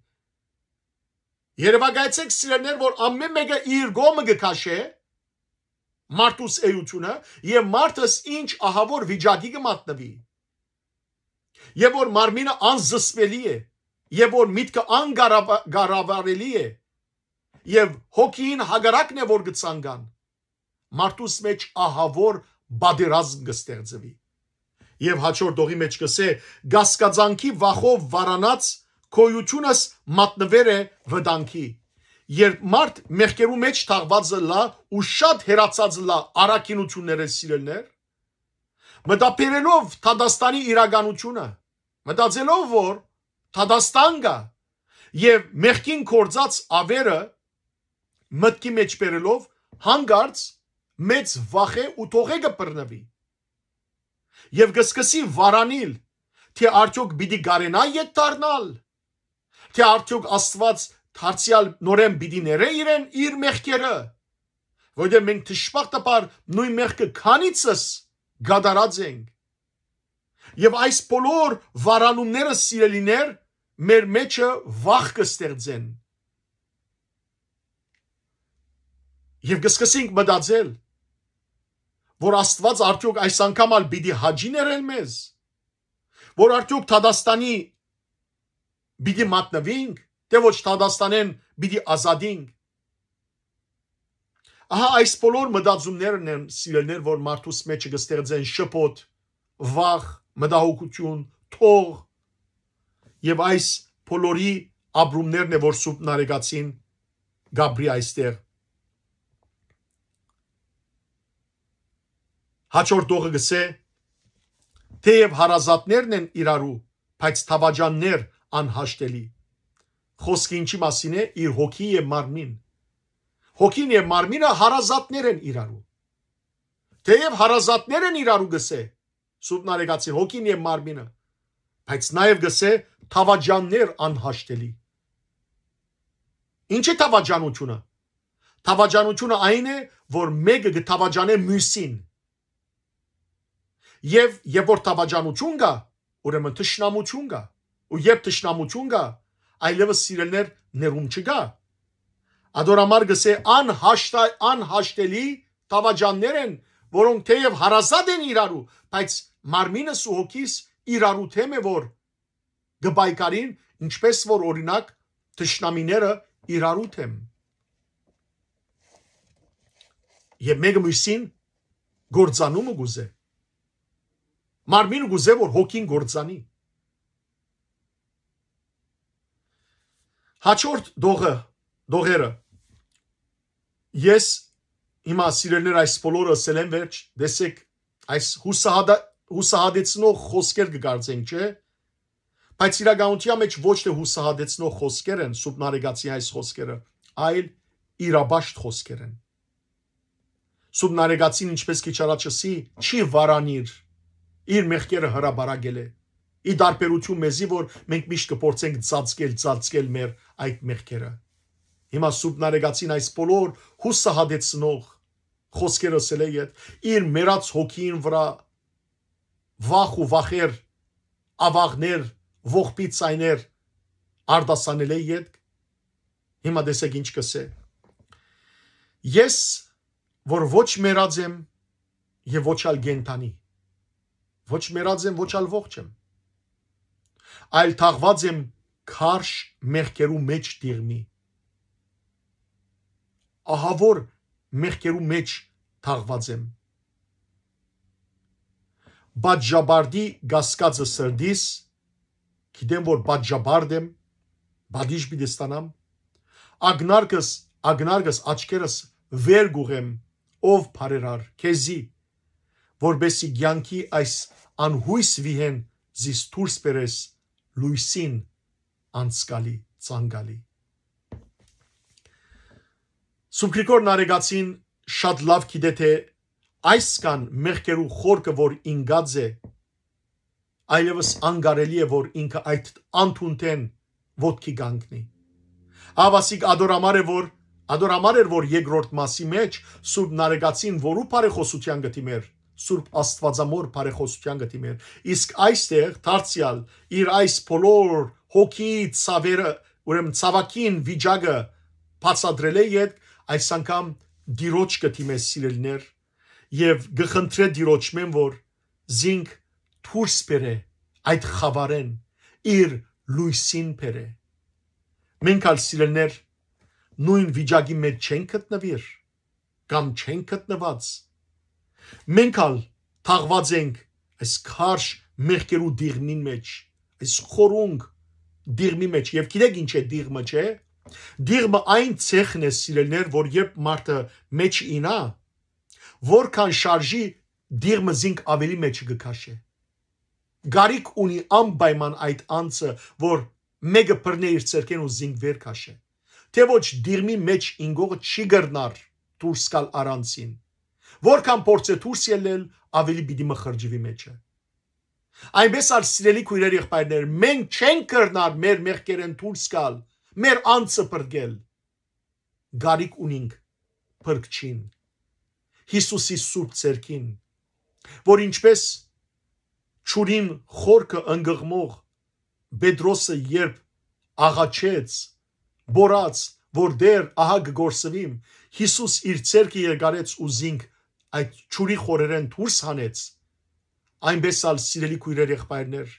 Երևակայեցեք սիրելներ, որ ամեն մեկը իր գոմը գքաշե մարդուս էությունը եւ մարդս ինչ ահավոր վիճակի կմատնվի։ Եվ որ մարմինը անզսպելի է, եւ որ միտքը անգարավարելի է, եւ հոգին հագարակն է որ գցանգան։ Մարդուս մեջ ահավոր բادرազմ կստեղծվի եւ հաջորդ օղի մեջ կսե գասկածանքի վախով վարանած քոյությունս մատնվեր է վտանգի երբ մարդ մեղքերու մեջ թաղված լա ու շատ հերացած լա արակինությունները սիրելներ մտապերելով Թադաստանի իրականությունը մտածելով որ Թադաստան կա եւ մեղքին կորցած ավերը մտքի մեջ բերելով հանգարց մեծ վախ է ու թողեգը բռնվի։ Եվ գսկսի վարանիլ, թե արդյոք պիտի գարենա ետ դառնալ, թե արդյոք Աստված դարձյալ նորեն պիտի ներե իրեն իր մեղքերը։ Որտե մենք ճշմարտաբար նույն մեղքը քանիցս գադարած ենք։ Եվ այս բոլոր վարանումները սիրելիներ մեր մեջը վախ կստեղծեն։ Եվ կսկսենք մտածել, որ Աստված արդյոք այս անգամ ալ պիտի հաջի ներել մեզ, որ արդյոք Թադաստանի պիտի մատնվենք, թե ոչ Թադաստանեն պիտի ազատենք։ Ահա այս բոլոր մտածումներն են սիրելներ, որ մարդուս մեջ կստեղծեն շփոթ, վախ, մտահոգություն, թող եւ այս բոլորի ապրումներն է, որ Սուրբ Նարեգացին Գաբրի այստեղ հաջորդ օղը գսե թեև հարազատներն են իրարու, բայց թավաջաններ անհաշտելի։ Խոսքը ինչի մասին է՝ իր հոգի եւ մարմին։ Հոգին եւ մարմինը հարազատներ են իրարու։ Թեև հարազատներ են իրարու գսե, սուտնարեկացի հոգին եւ մարմինը, բայց նաեւ գսե թավաջաններ անհաշտելի։ Ինչ է թավաջանությունը։ Թավաջանությունը այն է, որ մեկը գթավաջանե մյուսին Եվ երբ որ տավաճանություն կա, ուրեմն ճշնամություն կա։ Ու երբ ճշնամություն կա, այլևս սիրելներ ներում չկա։ Ադորամար գսե անհաշտայ անհաշտելի տավաճաններ են, որոնք թեև հարազատ են իրարու, բայց մարմինս ու հոգիս իրարու թեմ է որ գբայկարին, ինչպես որ օրինակ ճշնամիները իրարու թեմ։ Եվ մեկը մյուսին գործանումը գուզե։ Մարմին գուզե որ հոգին գործանի։ Հաջորդ դողը, դողերը։ Ես հիմա սիրելներ այս բոլորը ասել եմ վերջ, դեսեք այս հուսահատա հուսահատեցնող խոսքեր կգործենք, չէ՞։ Բայց իրականության մեջ ոչ թե հուսահատեցնող խոսքեր են, սուբնարեգացի այս խոսքերը, այլ իրաբաշտ խոսքեր են։ Սուբնարեգացին ինչպես քիչ առաջացի, չի վարանիր իր մեղքերը հրաբարագել է։ Ի դարբերություն մեզի, որ մենք միշտ կփորձենք ծածկել, ծածկել մեր այդ մեղքերը։ Հիմա սուբնարեգացին այս բոլոր հուսահատեցնող խոսքերը ասել է իդ իր մեռած հոգին վրա վախ ու վախեր, ավաղներ, ողբի ցայներ արդասանել է իդ։ Հիմա դեսեք ինչ կսե։ Ես որ ոչ մեռած եմ եւ ոչ ալ գենտանի Ոչ մեռած եմ, ոչ ալ ողջ եմ։ Այլ թաղված եմ քարշ մեղքերու մեջ դիղմի։ Ահա որ մեղքերու մեջ թաղված եմ։ Բաց ժաբարդի գասկածը սրդիս, գիտեմ որ բաց ժաբարդ եմ, բադիշ պիտի ստանամ։ Ագնարկս, ագնարկս աչքերս վեր գուղեմ, ով բարերար, քեզի որբեսի ցանկի այս անհույս վիհեն զիս դուրս բերես լույսին անցկալի ցանգալի Սուրբ Գրիգոր Նարեգացին շատ լավ գիտե թե այս կան մեղքերու խորքը որ ինգած է այլևս անկարելի է որ ինքը այդ անթունտեն ոդքի գանքնի ավասիկ ադորամար է որ ադորամար էր որ երկրորդ մասի մեջ Սուրբ Նարեգացին որու բարեխոսության գտի մեր Սուրբ Աստվածամոր բարեխոսության գտի մեր։ Իսկ այստեղ դարձյալ իր այս բոլոր հոգի ցավերը, ուրեմն ցավակին վիճակը բացադրել է իդ այս անգամ դիրոջ գտի մեզ սիրելիներ եւ գխնդրե դիրոջ մեն որ զինք թուրս բերե այդ խավարեն իր լույսին բերե մենք ալ սիրելիներ նույն վիճակի մեջ չենք գտնվիր կամ չենք գտնված Մենք ալ թաղված ենք այս քարշ մեղքերու դիղմին մեջ, այս խորունգ դիղմի մեջ եւ գիտեք ինչ է դիղմը, չէ՞։ Դիղմը այն ցեխն է սիրելներ, որ երբ մարդը մեջ ինա, որքան շարժի դիղմը զինք ավելի մեջ գքաշե։ Գարիկ ունի անպայման այդ անցը, որ մեկը բռնե իր ցերկեն ու զինք վեր քաշե։ Թե ոչ դիղմի մեջ ինգողը չի գրնար դուրս գալ առանցին։ Որքան փորձե դուրս ելնել, ավելի պիտի մխրջվի մեջը։ Այնպես ար սիրելի քույրեր եղբայրներ, մենք չենք կրնար մեր մեղքերեն դուրս գալ, մեր անձը բրգել։ Գարիկ ունինք բրգչին։ Հիսուսի սուրբ ցերքին, որ ինչպես ճուրին խորքը ընգղմող Պետրոսը երբ աղաչեց, բորած, որ դեր ահա կգործվիմ, Հիսուս իր ցերկը երկարեց ու զինք այդ ճուրի խորերեն դուրս հանեց այնպես ալ սիրելի քույրեր եղբայրներ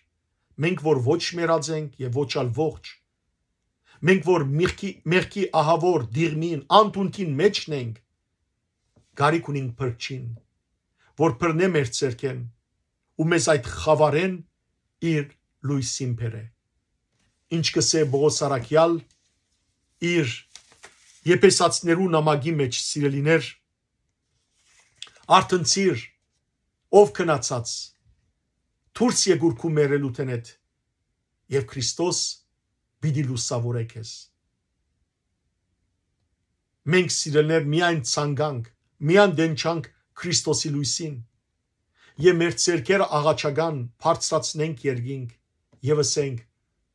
մենք որ ոչ մերածենք եւ ոչ ալ ողջ մենք որ մեղքի մեղքի ահավոր դիղմին անտունքին մեջն ենք գարիք ունենք փրչին որ բռնե մեր ցերքեն ու մեզ այդ խավարեն իր լույսին բերե ինչ կսե Բողոս Արաքյալ իր եպեսացներու նամակի մեջ սիրելիներ Արթնցիր, ով քնացած։ Թուրս եգուր քու մերելուտ են այդ։ Եվ Քրիստոս պիտի լուսավորեք ես։ Մենք սիրելներ միայն ցանգանք, միայն դենչանք Քրիստոսի լույսին։ Եվ մեր ցերկերը աղաչական բարձրացնենք երգինք եւ ասենք.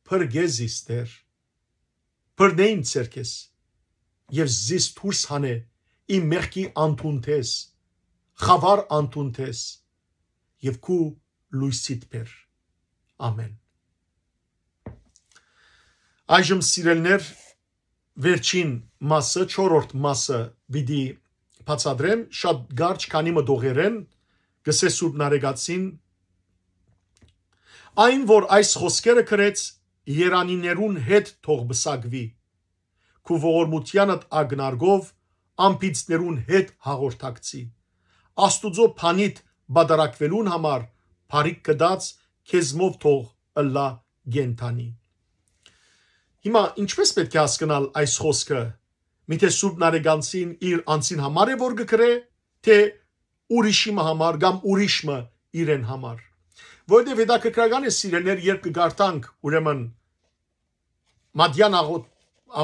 Փրգեզիս Տեր։ Փրնեին ցերկես եւ զիս թուրս հանե իմ մեղքի անթունտես խավար անտուն թես եւ քու լույսիդ բեր ամեն այժմ սիրելներ վերջին մասը 4-րդ մասը պիտի բացադրեմ շատ գարչ քանի մդողերեն գսե սուրբ նարեգացին այն որ այս խոսքերը գրեց երանիներուն հետ թող բսակվի քու ողորմությանդ ագնարգով ամբիցներուն հետ հաղորդակցի Աստուծո փանիտ բادرակվելուն համար բարիք կդած քեզմով թող Ալլա գենթանի։ Հիմա ինչպես պետք է հասկանալ այս խոսքը։ Միթե Սուրբ Նարեգանցին իր անձին համար է որ գկրե, թե ուրիշի համար կամ ուրիշը իրեն համար։ Որտեւ հետաքրքրական է սիրելներ, երբ կգարտանք, ուրեմն Մադյան աղոտ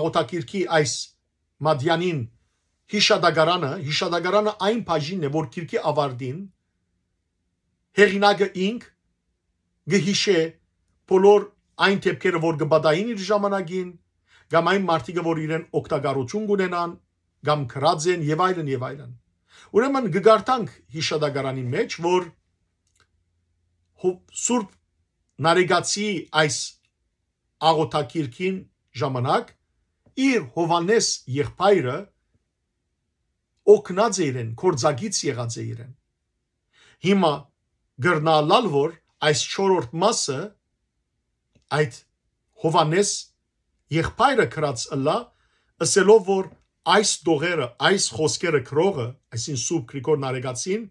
աղոտակիրքի այս Մադյանին հիշադակարանը, հիշադակարանը այն բաժինն է, որ քիրքի ավարտին հերինակը ինք գհիշե բոլոր այն դեպքերը, որ գբադային իր ժամանակին, կամ այն մարդիկը, որ իրեն օգտակարություն կունենան, կամ քրած են եւ այլն եւ այլն։ Ուրեմն գգարտանք հիշադակարանի մեջ, որ Սուրբ Նարեգացի այս աղոթակիրքին ժամանակ իր Հովանես եղբայրը օգնած է իրեն, կորձագից եղած է իրեն։ Հիմա գրնալալ որ այս 4-րդ մասը այդ Հովանես եղբայրը քրած ըլա ասելով որ այս դողերը, այս խոսքերը քրողը, այսին Սուրբ Գրիգոր Նարեգացին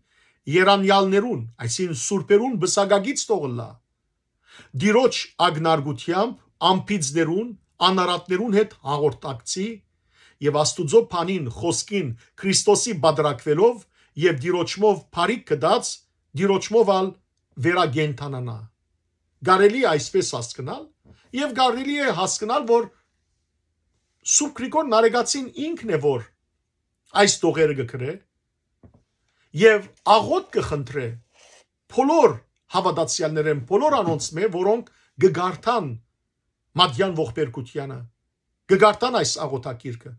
երանյալներուն, այսին սուրբերուն բսագագից տողլա։ Դիրոջ ագնարգությամբ ամպիցներուն, անարատներուն հետ հաղորդակցի եւ Աստուծո բանին խոսքին Քրիստոսի բادرակվելով եւ դիրոճմով բարիք կդած դիրոճմով ալ վերագենտանանա գարելի այսպես հասկանալ եւ գարելի է հասկանալ որ Սուրբ Գրիգոր Նարեգացին ինքն է որ այս տողերը գկրե եւ աղոտ կխնդրե բոլոր հավատացյալներեն բոլոր անոնց մե որոնք գգարտան մատյան ողբերգությանը գգարտան այս աղոտակիրքը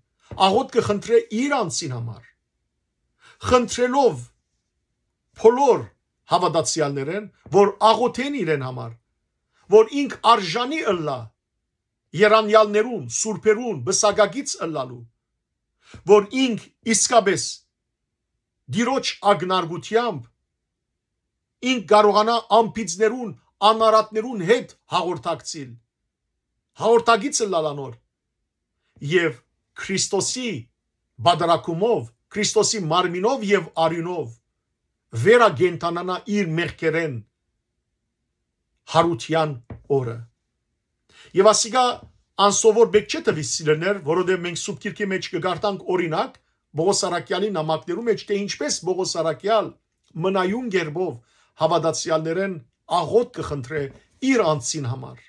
աղոտ կխնդրե իր անձին համար խնդրելով փոլոր հավատացյալներեն որ աղոթեն իրեն համար որ ինք արժանի ըլլա երանյալներուն սուրբերուն բսագագից ըլլալու որ ինք իսկապես դիրոջ ագնարգությամբ ինք կարողանա ամպիցներուն անարատներուն հետ հաղորդակցիլ հաղորդագիցը լալանոր եւ Քրիստոսի բادرակումով, Քրիստոսի մարմինով եւ արյունով վերագենտանանա իր մեղքերեն հարության օրը։ Եվ ասիկա անսովոր բեք չէ տվի սիրելներ, որովհետև մենք սուբկիրքի մեջ կգարտանք օրինակ Բողոս Արաքյալի նամակներում մեջ, թե ինչպես Բողոս Արաքյալ մնայուն ģերբով հավատացյալներեն աղոտ կխնդրե իր անձին համար։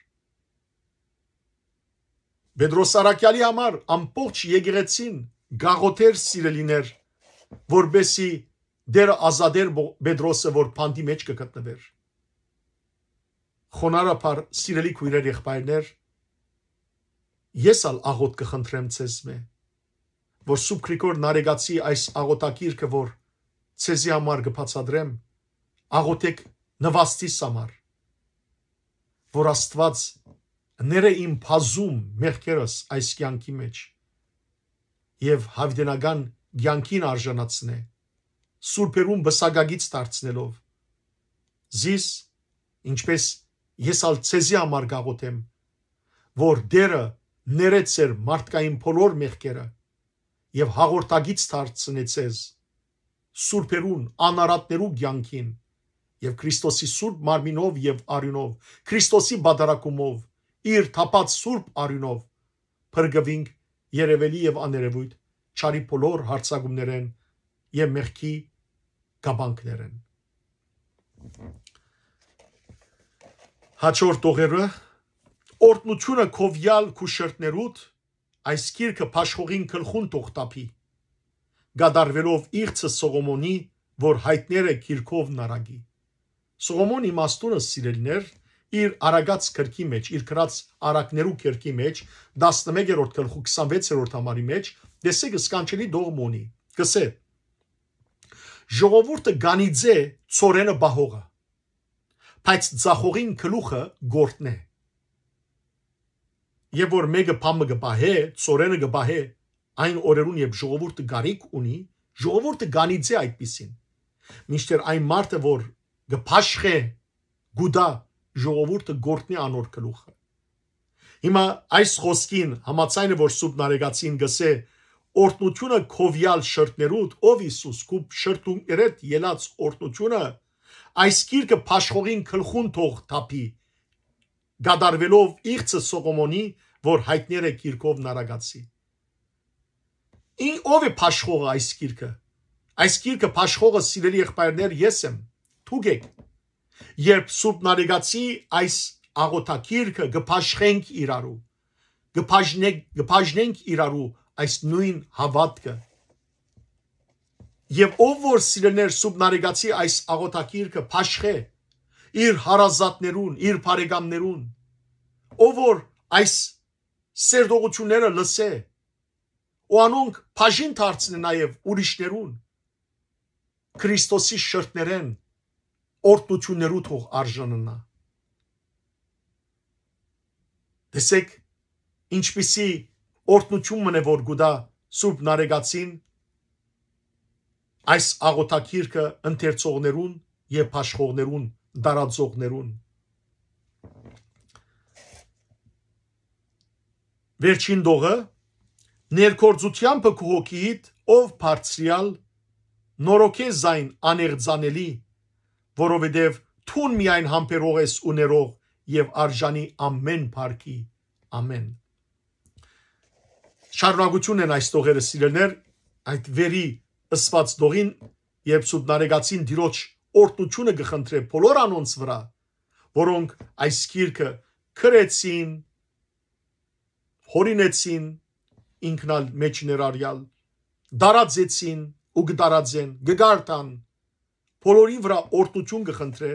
Պետրոս Սարակյալի համար ամբողջ եկեղեցին գաղութեր սիրելիներ, որբեսի դեր ազադեր Պետրոսը որ փանդի մեջ կգտնվեր։ Խոնարհապար սիրելի քույրեր եղբայրներ, ես ալ աղոտ կխնդրեմ ցեզ մե, որ Սուրբ Գրիգոր Նարեգացի այս աղոտակիրքը որ ցեզի համար կբացադրեմ, աղոտեք նվաստի համար, որ Աստված ները իմ փազում մեղքերս այս կյանքի մեջ եւ հավիտենական կյանքին արժանացնե սուրբերուն բսագագից դարձնելով զիս ինչպես ես ալ ցեզի համար գաղութեմ որ դերը ներեց էր մարդկային փոլոր մեղքերը եւ հաղորդագից դարձնեցես սուրբերուն անարատներու կյանքին եւ Քրիստոսի սուրբ մարմինով եւ արյունով Քրիստոսի բադարակումով իր թապած սուրբ արյունով փրկվինք երևելի եւ աներևույթ չարի բոլոր հարցակումներեն եւ մեղքի գաբանքներեն հաճորդ օղերը օրտնությունը քովյալ քուշերտներուտ այս քիրքը փաշխողին քլխուն տողտապի գադարվելով իղծը Սողոմոնի որ հայտները քիրքով նարագի Սողոմոն իմաստունը սիրելներ իր Արագած քրքի մեջ, իր գրած Արակներու քրքի մեջ 11-րդ գլխու 26-րդ համարի մեջ դեսեք սկանչելի դողմոնի։ Գսե Ժողովուրդը գանիձե ծորենը բահողը։ Բայց ցախողին գլուխը գործն է։ Եվ որ մեկը փամը գբահե, ծորենը գբահե, այն օրերուն երբ ժողովուրդը գարիկ ունի, ժողովուրդը գանիձե այդպեսին։ Մինչդեռ այն մարդը, որ գփաշխե գուդա ժողովուրդը գործնի անոր գլուխը։ Հիմա այս խոսքին համացայնը որ սուրբ նարեգացին գսե օրտնությունը քովյալ շրտներուտ ով Հիսուս կուբ շրտուններդ ելած օրտնությունը այս գիրքը փաշխողին քլխուն թող թափի գադարվելով իղծը Սողոմոնի որ հայտներ է գիրքով նարագացի Ին ով է փաշխողը այս գիրքը այս գիրքը փաշխողը սիրելի եղբայրներ ես եմ թուգեք Երբ Սուրբ Նարեգացի այս աղոթակիրքը գփաշխենք իրարու, գփաժնենք գփաժնենք իրարու այս նույն հավատքը։ Եվ ով որ սիրելներ Սուրբ Նարեգացի այս աղոթակիրքը փաշխե իր հարազատներուն, իր բարեկամներուն, ով որ այս սերտողությունները լսե, ու անոնք բաժին դարձնեն նաև ուրիշներուն, Քրիստոսի շրթներեն օրտություներու թող արժանանա։ Տեսեք, ինչպիսի օրտնություն մնե որ գուտա Սուրբ Նարեգացին այս աղոթակիրքը ընթերցողներուն եւ աշխողներուն դարաձողներուն Վերջին դողը ներկործությամբ կհոգիիդ ով բարձրյալ նորոգե զայն աներձանելի որովհետև թուն միայն համբերող ես ուներող եւ արժանի ամեն բարքի ամեն շարունակություն են այս տողերը սիրելներ այդ վերի ըսված դողին երբ սուտնարեգացին դիրոջ օրտությունը գխնդրե բոլոր անոնց վրա որոնք այս գիրքը քրեցին հորինեցին ինքնալ մեջ ներարյալ դարաձեցին ու գդարաձեն գգարտան բոլորին վրա օրտություն կխնդրե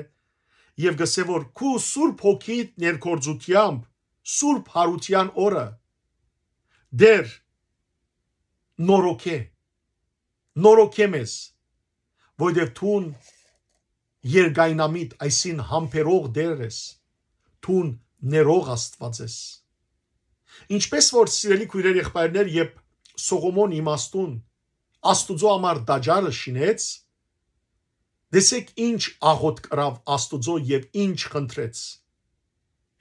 եւ գսե որ քու Սուրբ Հոգի ներկործությամբ Սուրբ հարության օրը դեր նորոքե նորոքե մեզ որովհետև թուն երգայնամիտ այսին համբերող դեր ես թուն ներող աստված ես ինչպես որ սիրելի քույրեր եղբայրներ երբ Սողոմոն իմաստուն աստուծո համար դաջարը շինեց Դեսեք ինչ աղոտ կրավ Աստուծո եւ ինչ խնդրեց։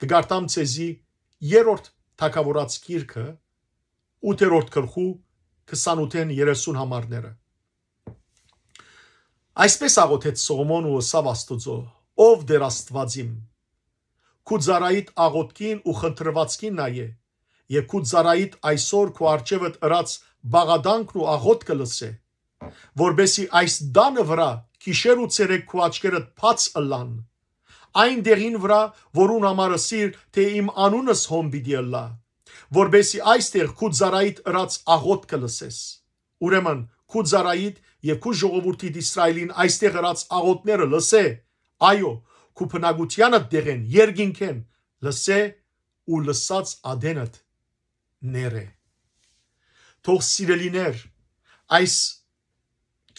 Կգարտամ ցեզի երրորդ թակավորած գիրքը 8-րդ գլխու 28-ն 30 համարները։ Այսպես աղոթեց Սողոմոն ու Սավ Աստուծո. Ով դեր Աստվածիմ։ Կուզարայիդ աղոտքին ու խնդրվածքին նայե։ Եվ կուզարայիդ այսօր քո արջևդ ըրած բաղադանքն ու աղոտ կլսե, որբեսի այս դանը վրա գիշեր ու ցերեկ քո աչքերդ փած ըլլան այն դերին վրա որուն համարը սիր թե իմ անունս հոմ պիտի ըլլա որբեսի այստեղ քու ծարայիդ ըրած աղոտ կլսես ուրեմն քու ծարայիդ եւ քու ժողովրդի իսրայելին այստեղ ըրած աղոտները լսե այո քու փնագությանը դեղեն երգինքեն լսե ու լսած ադենդ ները թող սիրելիներ այս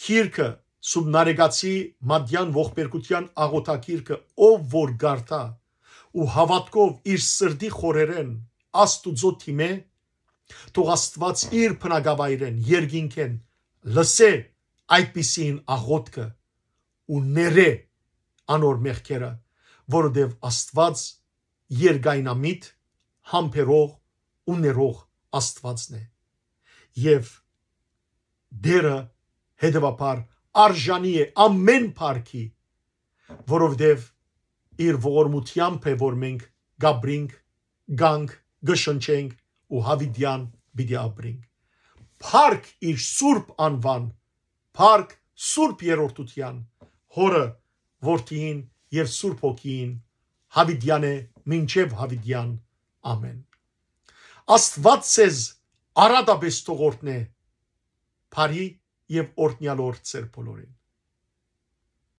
քիրքը սուբնարեգացի մադյան ողբերգության աղոթակիրքը ով որ գարտա ու հավատքով իր սրդի խորերեն աստուծո թիմե թող աստված իր փնագավայրեն երգինքեն լսե այդպիսին աղոթքը ու ներե անոր մեղքերը որովհետև աստված երգայնամիտ համբերող ու ներող աստվածն է եւ դերը հետևաբար արժանի է ամեն փառքի, որովհետև իր ողորմությամբ է որ մենք գաբրինք, գանք, գշնչենք ու հավիդյան պիտի ապրենք։ Փառք իր սուրբ անվան, փառք սուրբ երրորդության, հորը, որդին եւ սուրբ հոգին, հավիդյան է մինչեւ հավիդյան։ Ամեն։ Աստված ցեզ արադաբես թողորտնե։ Փարի եւ օրտնյալ օրց էր բոլորին